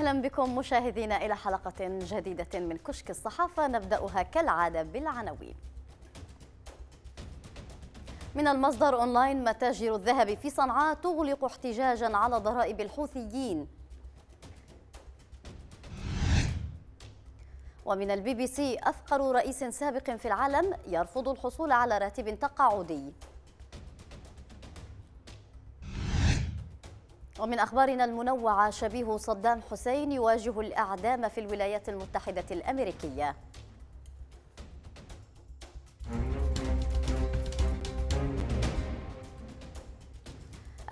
أهلا بكم مشاهدينا إلى حلقة جديدة من كشك الصحافة نبدأها كالعادة بالعناوين من المصدر أونلاين متاجر الذهب في صنعاء تغلق احتجاجا على ضرائب الحوثيين ومن البي بي سي أفقر رئيس سابق في العالم يرفض الحصول على راتب تقاعدي ومن أخبارنا المنوعة شبيه صدام حسين يواجه الأعدام في الولايات المتحدة الأمريكية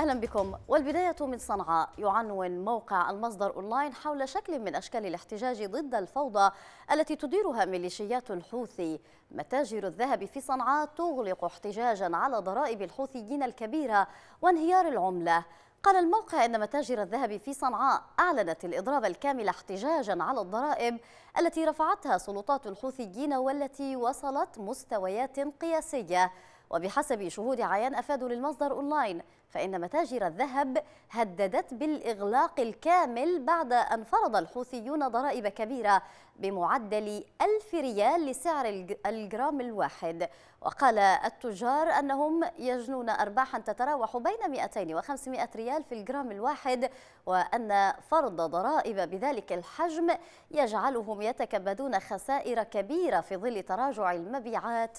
أهلا بكم والبداية من صنعاء يعنون موقع المصدر أونلاين حول شكل من أشكال الاحتجاج ضد الفوضى التي تديرها ميليشيات الحوثي متاجر الذهب في صنعاء تغلق احتجاجا على ضرائب الحوثيين الكبيرة وانهيار العملة قال الموقع أن متاجر الذهب في صنعاء أعلنت الإضراب الكامل احتجاجا على الضرائب التي رفعتها سلطات الحوثيين والتي وصلت مستويات قياسية وبحسب شهود عيان أفادوا للمصدر أونلاين فإن متاجر الذهب هددت بالإغلاق الكامل بعد أن فرض الحوثيون ضرائب كبيرة بمعدل ألف ريال لسعر الجرام الواحد وقال التجار أنهم يجنون أرباحا تتراوح بين 200 و 500 ريال في الجرام الواحد وأن فرض ضرائب بذلك الحجم يجعلهم يتكبدون خسائر كبيرة في ظل تراجع المبيعات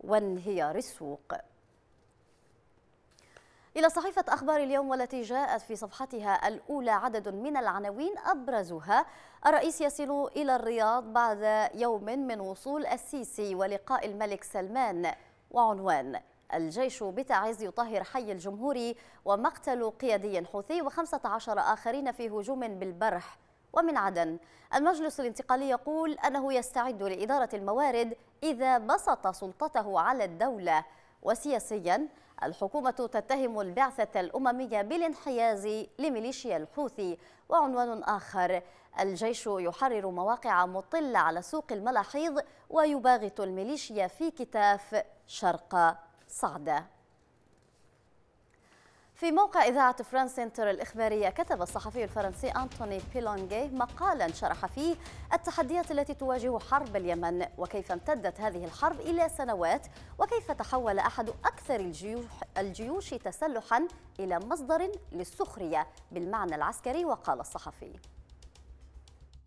وانهيار السوق إلى صحيفة أخبار اليوم والتي جاءت في صفحتها الأولى عدد من العناوين أبرزها الرئيس يصل إلى الرياض بعد يوم من وصول السيسي ولقاء الملك سلمان وعنوان الجيش بتعز يطهر حي الجمهوري ومقتل قيادي حوثي و15 آخرين في هجوم بالبرح ومن عدن المجلس الانتقالي يقول أنه يستعد لإدارة الموارد إذا بسط سلطته على الدولة وسياسياً الحكومة تتهم البعثة الأممية بالانحياز لميليشيا الحوثي وعنوان آخر الجيش يحرر مواقع مطلة على سوق الملاحيض ويباغت الميليشيا في كتاف شرق صعده في موقع إذاعة فرانس سنتر الإخبارية كتب الصحفي الفرنسي أنتوني بيلونجي مقالا شرح فيه التحديات التي تواجه حرب اليمن وكيف امتدت هذه الحرب إلى سنوات وكيف تحول أحد أكثر الجيوش, الجيوش تسلحا إلى مصدر للسخرية بالمعنى العسكري وقال الصحفي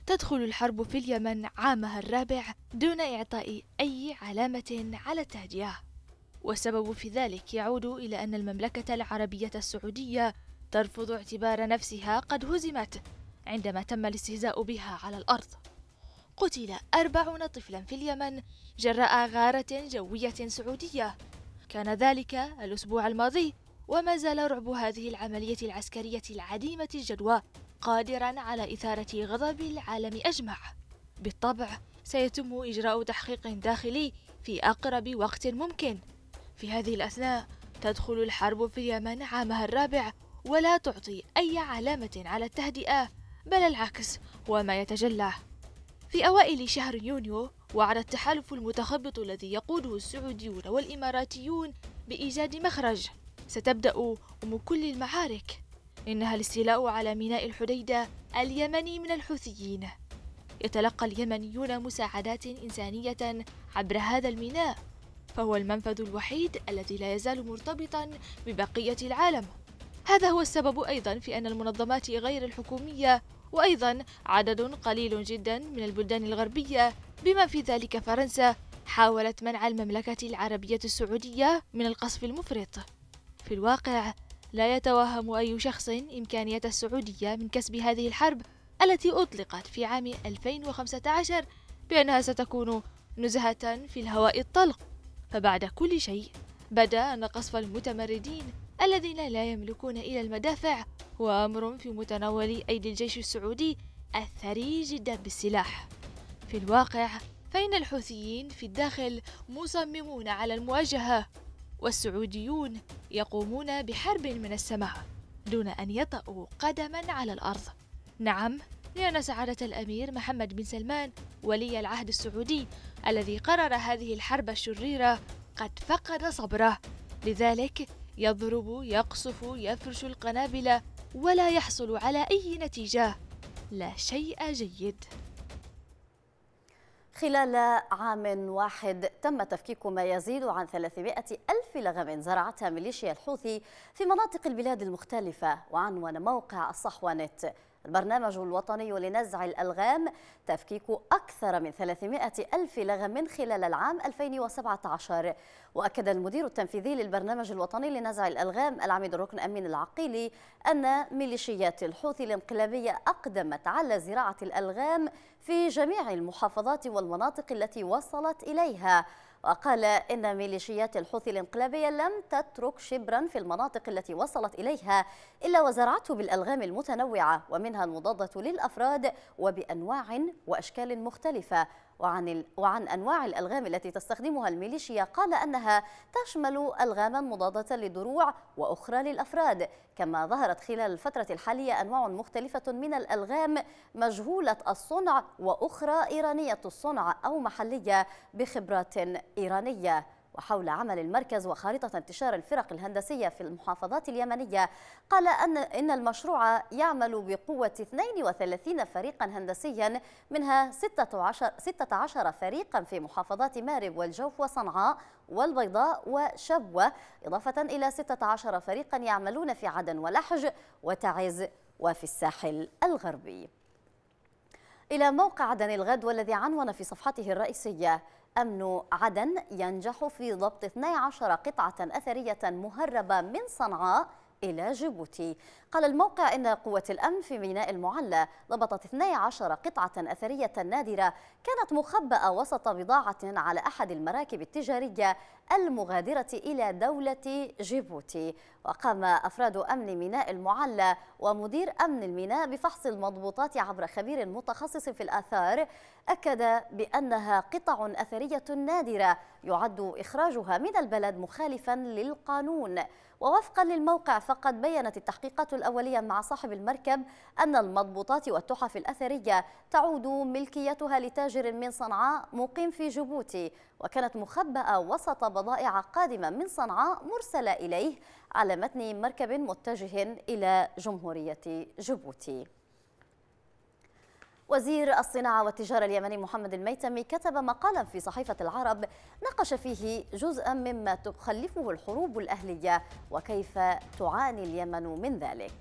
تدخل الحرب في اليمن عامها الرابع دون إعطاء أي علامة على التهدئة والسبب في ذلك يعود إلى أن المملكة العربية السعودية ترفض اعتبار نفسها قد هزمت عندما تم الاستهزاء بها على الأرض قتل أربعون طفلا في اليمن جراء غارة جوية سعودية كان ذلك الأسبوع الماضي وما زال رعب هذه العملية العسكرية العديمة الجدوى قادرا على إثارة غضب العالم أجمع بالطبع سيتم إجراء تحقيق داخلي في أقرب وقت ممكن في هذه الأثناء تدخل الحرب في اليمن عامها الرابع ولا تعطي أي علامة على التهدئة بل العكس هو ما يتجلى في أوائل شهر يونيو وعد التحالف المتخبط الذي يقوده السعوديون والإماراتيون بإيجاد مخرج ستبدأ أم كل المعارك إنها الاستيلاء على ميناء الحديدة اليمني من الحوثيين يتلقى اليمنيون مساعدات إنسانية عبر هذا الميناء فهو المنفذ الوحيد الذي لا يزال مرتبطا ببقية العالم هذا هو السبب أيضا في أن المنظمات غير الحكومية وأيضا عدد قليل جدا من البلدان الغربية بما في ذلك فرنسا حاولت منع المملكة العربية السعودية من القصف المفرط في الواقع لا يتوهم أي شخص إمكانية السعودية من كسب هذه الحرب التي أطلقت في عام 2015 بأنها ستكون نزهة في الهواء الطلق فبعد كل شيء بدا أن قصف المتمردين الذين لا يملكون إلى المدافع هو أمر في متناول أيدي الجيش السعودي الثري جدا بالسلاح في الواقع فإن الحوثيين في الداخل مصممون على المواجهة والسعوديون يقومون بحرب من السماء دون أن يطأوا قدما على الأرض نعم لأن سعادة الأمير محمد بن سلمان ولي العهد السعودي الذي قرر هذه الحرب الشريرة قد فقد صبره لذلك يضرب يقصف يفرش القنابل ولا يحصل على أي نتيجة لا شيء جيد خلال عام واحد تم تفكيك ما يزيد عن 300 ألف لغم زرعتها ميليشيا الحوثي في مناطق البلاد المختلفة وعنون موقع الصحوانت البرنامج الوطني لنزع الألغام تفكيك أكثر من 300 ألف لغم خلال العام 2017 وأكد المدير التنفيذي للبرنامج الوطني لنزع الألغام العميد الركن أمين العقيلي أن ميليشيات الحوثي الانقلابية أقدمت على زراعة الألغام في جميع المحافظات والمناطق التي وصلت إليها وقال إن ميليشيات الحوثي الانقلابية لم تترك شبرا في المناطق التي وصلت إليها إلا وزرعته بالألغام المتنوعة ومنها المضادة للأفراد وبأنواع وأشكال مختلفة وعن, وعن أنواع الألغام التي تستخدمها الميليشيا قال أنها تشمل ألغاما مضادة للدروع وأخرى للأفراد كما ظهرت خلال الفترة الحالية أنواع مختلفة من الألغام مجهولة الصنع وأخرى إيرانية الصنع أو محلية بخبرات إيرانية وحول عمل المركز وخارطة انتشار الفرق الهندسية في المحافظات اليمنية قال أن إن المشروع يعمل بقوة 32 فريقا هندسيا منها 16, 16 فريقا في محافظات مارب والجوف وصنعاء والبيضاء وشبوة إضافة إلى 16 فريقا يعملون في عدن ولحج وتعز وفي الساحل الغربي إلى موقع عدن الغد والذي عنون في صفحته الرئيسية أمن عدن ينجح في ضبط 12 قطعة أثرية مهربة من صنعاء إلى جيبوتي قال الموقع إن قوة الأمن في ميناء المعلى ضبطت 12 قطعة أثرية نادرة كانت مخبأة وسط بضاعة على أحد المراكب التجارية المغادرة إلى دولة جيبوتي وقام أفراد أمن ميناء المعلى ومدير أمن الميناء بفحص المضبوطات عبر خبير متخصص في الآثار أكد بأنها قطع أثرية نادرة يعد إخراجها من البلد مخالفا للقانون ووفقا للموقع فقد بينت التحقيقات الأولية مع صاحب المركب أن المضبوطات والتحف الأثرية تعود ملكيتها لتاجر من صنعاء مقيم في جيبوتي وكانت مخبأة وسط بضائع قادمة من صنعاء مرسلة إليه على متن مركب متجه إلى جمهورية جيبوتي وزير الصناعة والتجارة اليمني محمد الميتمي كتب مقالا في صحيفة العرب ناقش فيه جزءا مما تخلفه الحروب الأهلية وكيف تعاني اليمن من ذلك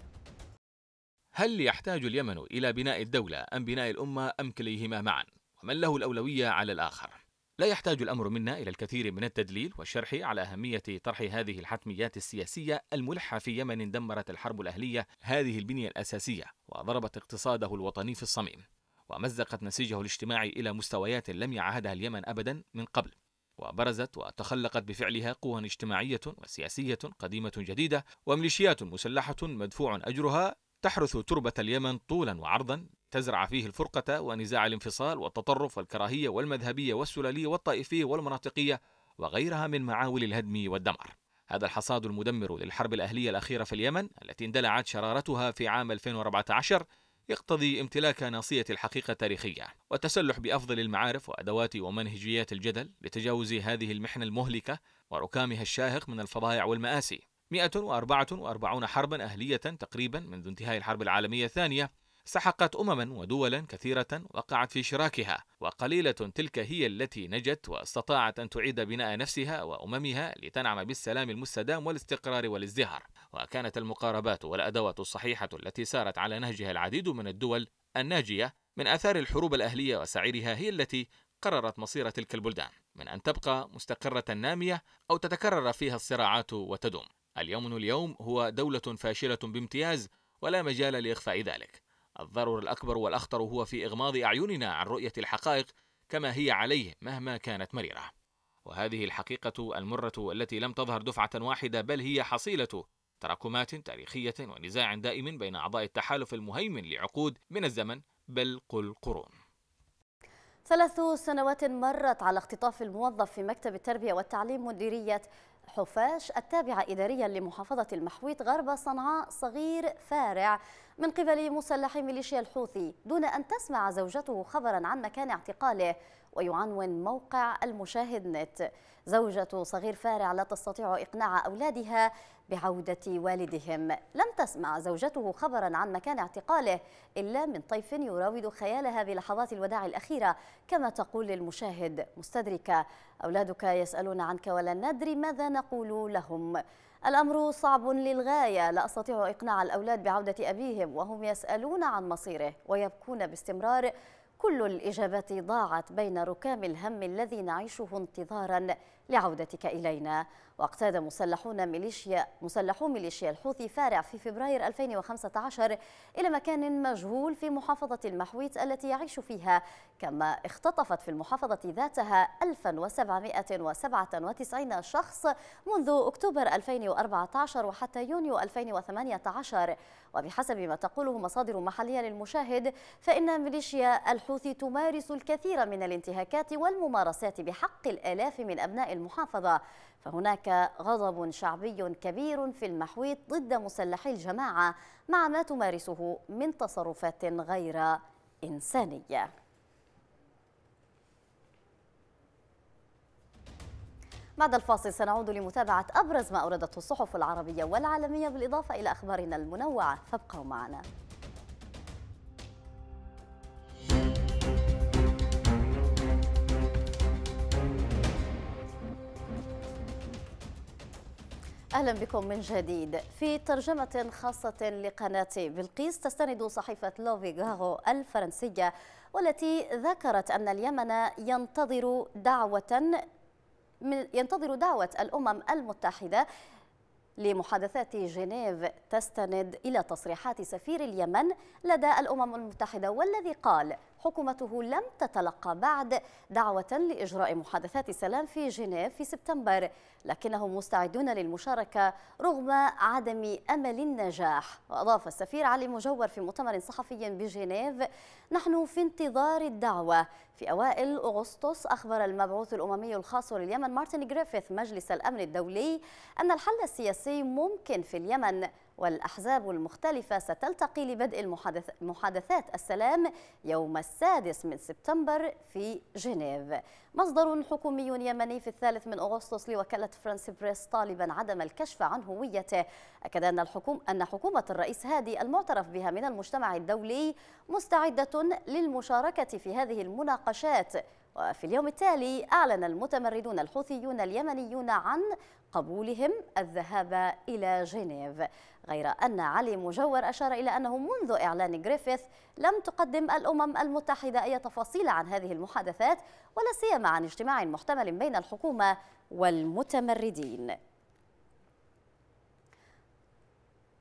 هل يحتاج اليمن إلى بناء الدولة أم بناء الأمة أم كليهما معا ومن له الأولوية على الآخر لا يحتاج الأمر منا إلى الكثير من التدليل والشرح على أهمية طرح هذه الحتميات السياسية الملحة في يمن دمرت الحرب الأهلية هذه البنية الأساسية وضربت اقتصاده الوطني في الصميم ومزقت نسيجه الاجتماعي إلى مستويات لم يعهدها اليمن أبدا من قبل وبرزت وتخلقت بفعلها قوى اجتماعية وسياسية قديمة جديدة وميليشيات مسلحة مدفوع أجرها تحرث تربة اليمن طولا وعرضا تزرع فيه الفرقة ونزاع الانفصال والتطرف والكراهية والمذهبية والسلالية والطائفية والمناطقية وغيرها من معاول الهدم والدمار هذا الحصاد المدمر للحرب الأهلية الأخيرة في اليمن التي اندلعت شرارتها في عام 2014 يقتضي امتلاك ناصية الحقيقة التاريخية والتسلح بأفضل المعارف وأدوات ومنهجيات الجدل لتجاوز هذه المحنة المهلكة وركامها الشاهق من الفضائع والمآسي 144 حربا أهلية تقريبا منذ انتهاء الحرب العالمية الثانية سحقت أمما ودولا كثيرة وقعت في شراكها وقليلة تلك هي التي نجت واستطاعت أن تعيد بناء نفسها وأممها لتنعم بالسلام المستدام والاستقرار والازدهار وكانت المقاربات والأدوات الصحيحة التي سارت على نهجها العديد من الدول الناجية من آثار الحروب الأهلية وسعيرها هي التي قررت مصير تلك البلدان من أن تبقى مستقرة نامية أو تتكرر فيها الصراعات وتدوم اليمن اليوم هو دولة فاشلة بامتياز ولا مجال لإخفاء ذلك الضرر الأكبر والأخطر هو في إغماض أعيننا عن رؤية الحقائق كما هي عليه مهما كانت مريرة وهذه الحقيقة المرة التي لم تظهر دفعة واحدة بل هي حصيلة تراكمات تاريخية ونزاع دائم بين أعضاء التحالف المهيمن لعقود من الزمن بل قل قرون ثلاث سنوات مرت على اختطاف الموظف في مكتب التربية والتعليم مديرية حفاش التابعة إداريا لمحافظة المحويط غرب صنعاء صغير فارع من قبل مسلحي ميليشيا الحوثي دون أن تسمع زوجته خبرا عن مكان اعتقاله ويعنون موقع المشاهد نت زوجة صغير فارع لا تستطيع إقناع أولادها بعودة والدهم لم تسمع زوجته خبرا عن مكان اعتقاله إلا من طيف يراود خيالها بلحظات الوداع الأخيرة كما تقول للمشاهد مستدركة أولادك يسألون عنك ولا ندري ماذا نقول لهم الأمر صعب للغاية لا أستطيع إقناع الأولاد بعودة أبيهم وهم يسألون عن مصيره ويبكون باستمرار كل الإجابات ضاعت بين ركام الهم الذي نعيشه انتظارا لعودتك إلينا واقتاد مسلحون ميليشيا مسلحو ميليشيا الحوثي فارع في فبراير 2015 إلى مكان مجهول في محافظة المحويت التي يعيش فيها كما اختطفت في المحافظة ذاتها 1797 شخص منذ أكتوبر 2014 وحتى يونيو 2018 وبحسب ما تقوله مصادر محلية للمشاهد فإن ميليشيا الحوثي تمارس الكثير من الانتهاكات والممارسات بحق الآلاف من أبناء المحافظة فهناك غضب شعبي كبير في المحويط ضد مسلحي الجماعة مع ما تمارسه من تصرفات غير إنسانية بعد الفاصل سنعود لمتابعة أبرز ما أوردته الصحف العربية والعالمية بالإضافة إلى أخبارنا المنوعة فابقوا معنا أهلا بكم من جديد في ترجمة خاصة لقناة بلقيس تستند صحيفة لوفي لوفيغارو الفرنسية والتي ذكرت أن اليمن ينتظر دعوة من ينتظر دعوة الأمم المتحدة لمحادثات جنيف تستند إلى تصريحات سفير اليمن لدى الأمم المتحدة والذي قال حكومته لم تتلقى بعد دعوة لإجراء محادثات سلام في جنيف في سبتمبر لكنهم مستعدون للمشاركة رغم عدم أمل النجاح وأضاف السفير علي مجور في مؤتمر صحفي بجنيف نحن في انتظار الدعوة في أوائل أغسطس أخبر المبعوث الأممي الخاص لليمن مارتن جريفيث مجلس الأمن الدولي أن الحل السياسي ممكن في اليمن والأحزاب المختلفة ستلتقي لبدء محادثات السلام يوم السادس من سبتمبر في جنيف مصدر حكومي يمني في الثالث من أغسطس لوكالة فرانس بريس طالبا عدم الكشف عن هويته أكد أن, الحكوم أن حكومة الرئيس هادي المعترف بها من المجتمع الدولي مستعدة للمشاركة في هذه المناقشات وفي اليوم التالي أعلن المتمردون الحوثيون اليمنيون عن قبولهم الذهاب إلى جنيف غير أن علي مجور أشار إلى أنه منذ إعلان جريفيث لم تقدم الأمم المتحدة أي تفاصيل عن هذه المحادثات ولا سيما عن اجتماع محتمل بين الحكومة والمتمردين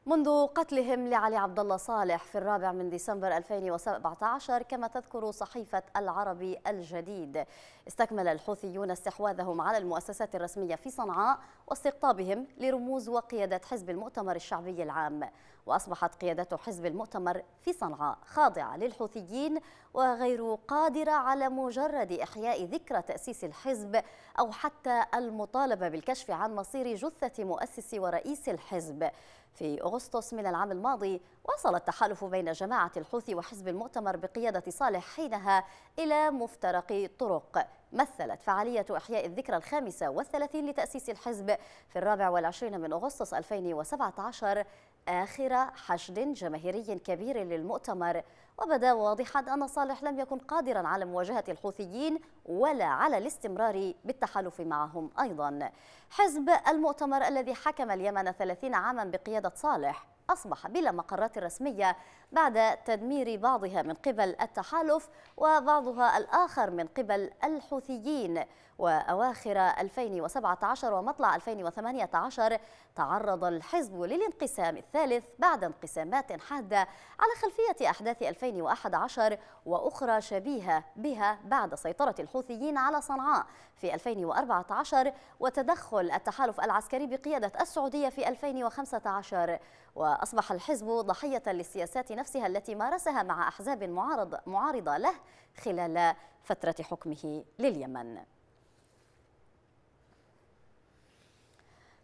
منذ قتلهم لعلي عبد الله صالح في الرابع من ديسمبر 2017 كما تذكر صحيفة العربي الجديد استكمل الحوثيون استحواذهم على المؤسسات الرسمية في صنعاء واستقطابهم لرموز وقيادة حزب المؤتمر الشعبي العام وأصبحت قيادة حزب المؤتمر في صنعاء خاضعة للحوثيين وغير قادرة على مجرد إحياء ذكرى تأسيس الحزب أو حتى المطالبة بالكشف عن مصير جثة مؤسس ورئيس الحزب في أغسطس من العام الماضي وصل التحالف بين جماعة الحوثي وحزب المؤتمر بقيادة صالح حينها إلى مفترق طرق مثلت فعالية إحياء الذكرى الخامسة والثلاثين لتأسيس الحزب في الرابع والعشرين من أغسطس 2017 آخر حشد جماهيري كبير للمؤتمر وبدا واضحا أن صالح لم يكن قادرا على مواجهة الحوثيين ولا على الاستمرار بالتحالف معهم أيضا حزب المؤتمر الذي حكم اليمن 30 عاما بقيادة صالح أصبح بلا مقرات رسمية بعد تدمير بعضها من قبل التحالف وبعضها الآخر من قبل الحوثيين وأواخر 2017 ومطلع 2018 تعرض الحزب للانقسام الثالث بعد انقسامات حادة على خلفية أحداث 2011 وأخرى شبيهة بها بعد سيطرة الحوثيين على صنعاء في 2014 وتدخل التحالف العسكري بقيادة السعودية في 2015 وأصبح الحزب ضحية للسياسات نفسها التي مارسها مع أحزاب معارضة له خلال فترة حكمه لليمن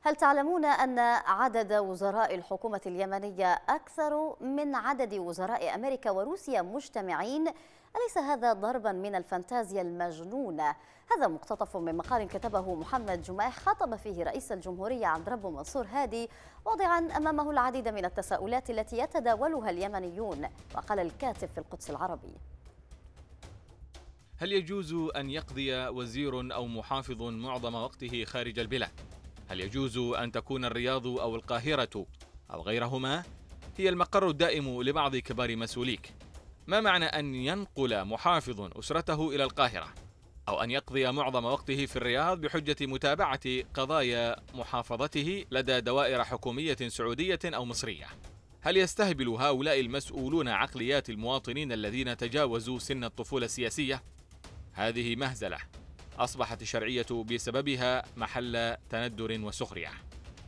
هل تعلمون أن عدد وزراء الحكومة اليمنية أكثر من عدد وزراء أمريكا وروسيا مجتمعين؟ أليس هذا ضربا من الفانتازيا المجنونة؟ هذا مقتطف من مقال كتبه محمد جماح خاطب فيه رئيس الجمهورية عبد رب منصور هادي واضعا أمامه العديد من التساؤلات التي يتداولها اليمنيون وقال الكاتب في القدس العربي هل يجوز أن يقضي وزير أو محافظ معظم وقته خارج البلاد؟ هل يجوز أن تكون الرياض أو القاهرة أو غيرهما هي المقر الدائم لبعض كبار مسؤوليك ما معنى أن ينقل محافظ أسرته إلى القاهرة أو أن يقضي معظم وقته في الرياض بحجة متابعة قضايا محافظته لدى دوائر حكومية سعودية أو مصرية هل يستهبل هؤلاء المسؤولون عقليات المواطنين الذين تجاوزوا سن الطفولة السياسية؟ هذه مهزلة أصبحت الشرعية بسببها محل تندر وسخرية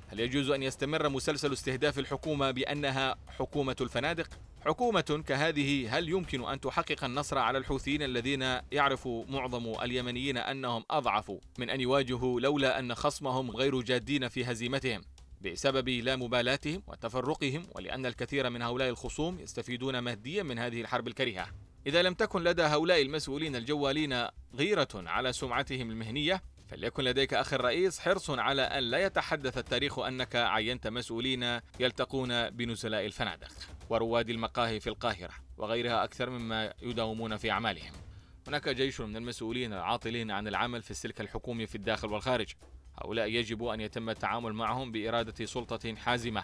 هل يجوز أن يستمر مسلسل استهداف الحكومة بأنها حكومة الفنادق؟ حكومة كهذه هل يمكن أن تحقق النصر على الحوثيين الذين يعرف معظم اليمنيين أنهم أضعف من أن يواجهوا لولا أن خصمهم غير جادين في هزيمتهم بسبب لا مبالاتهم وتفرقهم ولأن الكثير من هؤلاء الخصوم يستفيدون ماديا من هذه الحرب الكريهة إذا لم تكن لدى هؤلاء المسؤولين الجوالين غيرة على سمعتهم المهنية فليكن لديك أخ الرئيس حرص على أن لا يتحدث التاريخ أنك عينت مسؤولين يلتقون بنزلاء الفنادق ورواد المقاهي في القاهرة وغيرها أكثر مما يداومون في أعمالهم هناك جيش من المسؤولين العاطلين عن العمل في السلك الحكومي في الداخل والخارج هؤلاء يجب أن يتم التعامل معهم بإرادة سلطة حازمة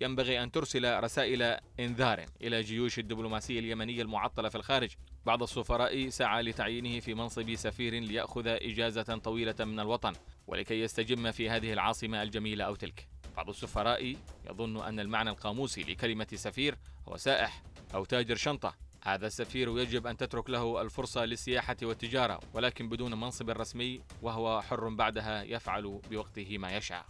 ينبغي أن ترسل رسائل إنذار إلى جيوش الدبلوماسية اليمنية المعطلة في الخارج بعض السفراء سعى لتعيينه في منصب سفير ليأخذ إجازة طويلة من الوطن ولكي يستجم في هذه العاصمة الجميلة أو تلك بعض السفراء يظن أن المعنى القاموسي لكلمة سفير هو سائح أو تاجر شنطة هذا السفير يجب أن تترك له الفرصة للسياحة والتجارة ولكن بدون منصب رسمي وهو حر بعدها يفعل بوقته ما يشاء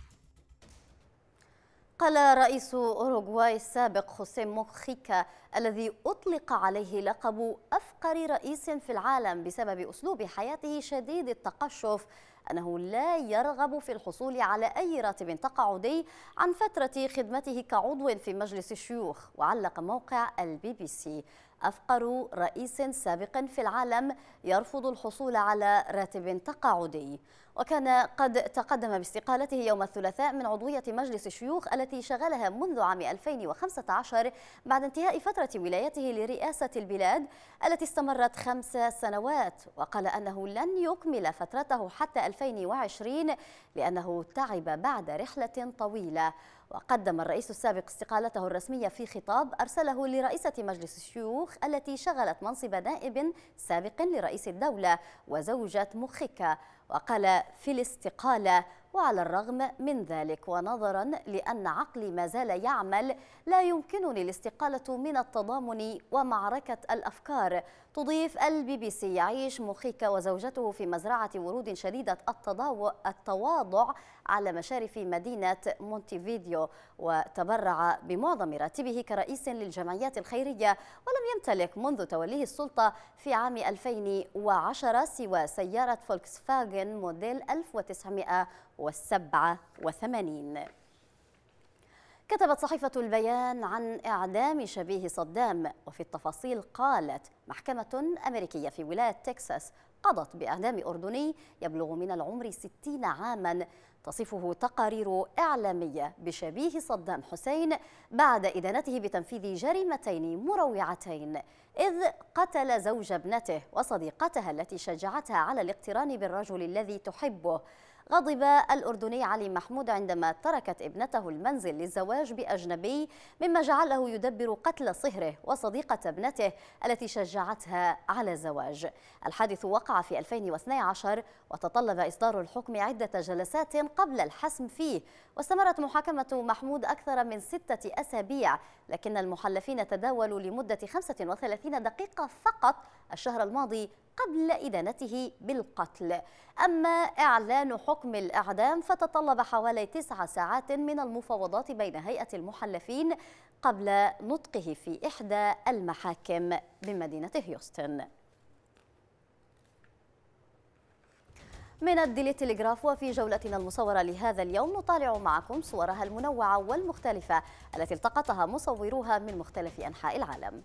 قال رئيس أوروغواي السابق خوسيه موخيكا الذي أطلق عليه لقب أفقر رئيس في العالم بسبب أسلوب حياته شديد التقشف أنه لا يرغب في الحصول على أي راتب تقاعدي عن فترة خدمته كعضو في مجلس الشيوخ وعلق موقع البي بي سي أفقر رئيس سابق في العالم يرفض الحصول على راتب تقاعدي وكان قد تقدم باستقالته يوم الثلاثاء من عضوية مجلس الشيوخ التي شغلها منذ عام 2015 بعد انتهاء فترة ولايته لرئاسة البلاد التي استمرت خمس سنوات وقال أنه لن يكمل فترته حتى 2020 لأنه تعب بعد رحلة طويلة وقدم الرئيس السابق استقالته الرسمية في خطاب أرسله لرئيسة مجلس الشيوخ التي شغلت منصب نائب سابق لرئيس الدولة وزوجة مخك وقال في الاستقالة وعلى الرغم من ذلك ونظرا لأن عقلي ما زال يعمل لا يمكنني الاستقالة من التضامن ومعركة الأفكار تضيف البي بي سي يعيش مخيكا وزوجته في مزرعة ورود شديدة التواضع على مشارف مدينة مونتيفيديو وتبرع بمعظم راتبه كرئيس للجمعيات الخيرية ولم يمتلك منذ توليه السلطة في عام 2010 سوى سيارة فولكس موديل 1987 كتبت صحيفة البيان عن إعدام شبيه صدام وفي التفاصيل قالت محكمة أمريكية في ولاية تكساس قضت بإعلام أردني يبلغ من العمر 60 عاما تصفه تقارير إعلامية بشبيه صدام حسين بعد إدانته بتنفيذ جريمتين مروعتين إذ قتل زوج ابنته وصديقتها التي شجعتها على الاقتران بالرجل الذي تحبه غضب الأردني علي محمود عندما تركت ابنته المنزل للزواج بأجنبي مما جعله يدبر قتل صهره وصديقة ابنته التي شجعتها على الزواج الحادث وقع في 2012 وتطلب إصدار الحكم عدة جلسات قبل الحسم فيه واستمرت محاكمة محمود أكثر من ستة أسابيع لكن المحلفين تداولوا لمدة 35 دقيقة فقط الشهر الماضي قبل إدانته بالقتل أما إعلان حكم الإعدام فتطلب حوالي تسع ساعات من المفاوضات بين هيئة المحلفين قبل نطقه في إحدى المحاكم بمدينة هيوستن من الديلي تلغراف وفي جولتنا المصورة لهذا اليوم نطالع معكم صورها المنوعة والمختلفة التي التقطها مصوروها من مختلف أنحاء العالم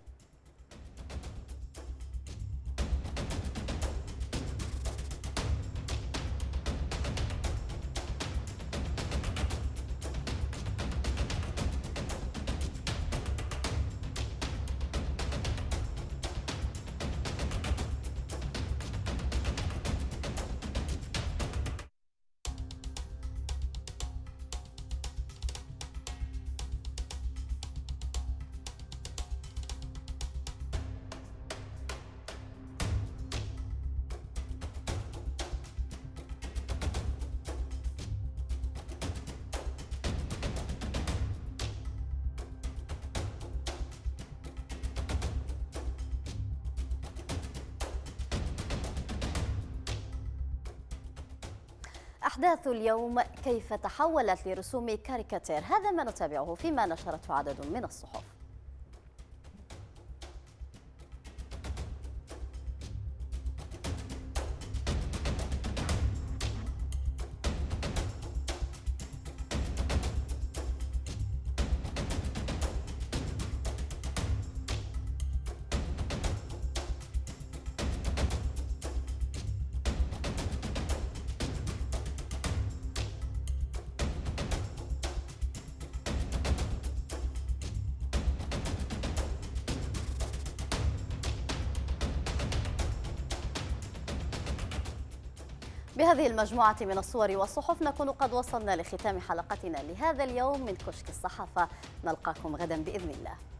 أحداث اليوم كيف تحولت لرسوم كاريكاتير هذا ما نتابعه فيما نشرته عدد من الصحف بهذه المجموعة من الصور والصحف نكون قد وصلنا لختام حلقتنا لهذا اليوم من كشك الصحافة نلقاكم غدا بإذن الله